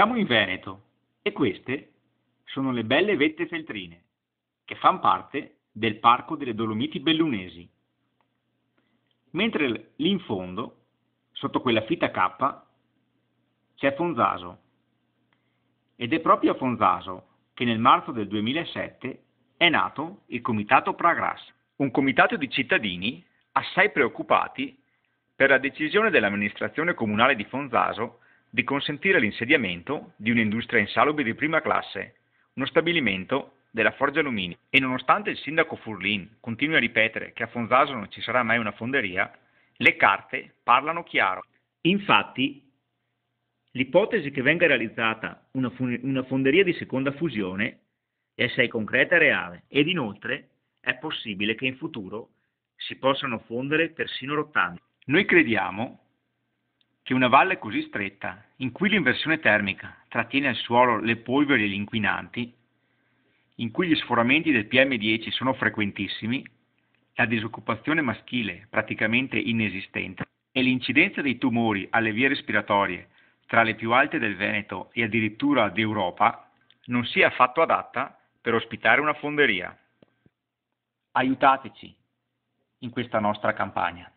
Siamo in Veneto e queste sono le belle vette feltrine che fanno parte del Parco delle Dolomiti Bellunesi. Mentre lì in fondo, sotto quella fitta cappa, c'è Fonzaso. Ed è proprio a Fonzaso che nel marzo del 2007 è nato il Comitato Pragras, un comitato di cittadini assai preoccupati per la decisione dell'amministrazione comunale di Fonzaso di consentire l'insediamento di un'industria insalubre di prima classe, uno stabilimento della Forgia Alumini. E nonostante il sindaco Furlin continui a ripetere che a Fonzaso non ci sarà mai una fonderia, le carte parlano chiaro. Infatti, l'ipotesi che venga realizzata una, fun- una fonderia di seconda fusione è assai concreta e reale ed inoltre è possibile che in futuro si possano fondere persino rottami. Noi crediamo che una valle così stretta, in cui l'inversione termica trattiene al suolo le polveri e gli inquinanti, in cui gli sforamenti del PM10 sono frequentissimi, la disoccupazione maschile praticamente inesistente e l'incidenza dei tumori alle vie respiratorie tra le più alte del Veneto e addirittura d'Europa, non sia affatto adatta per ospitare una fonderia. Aiutateci in questa nostra campagna.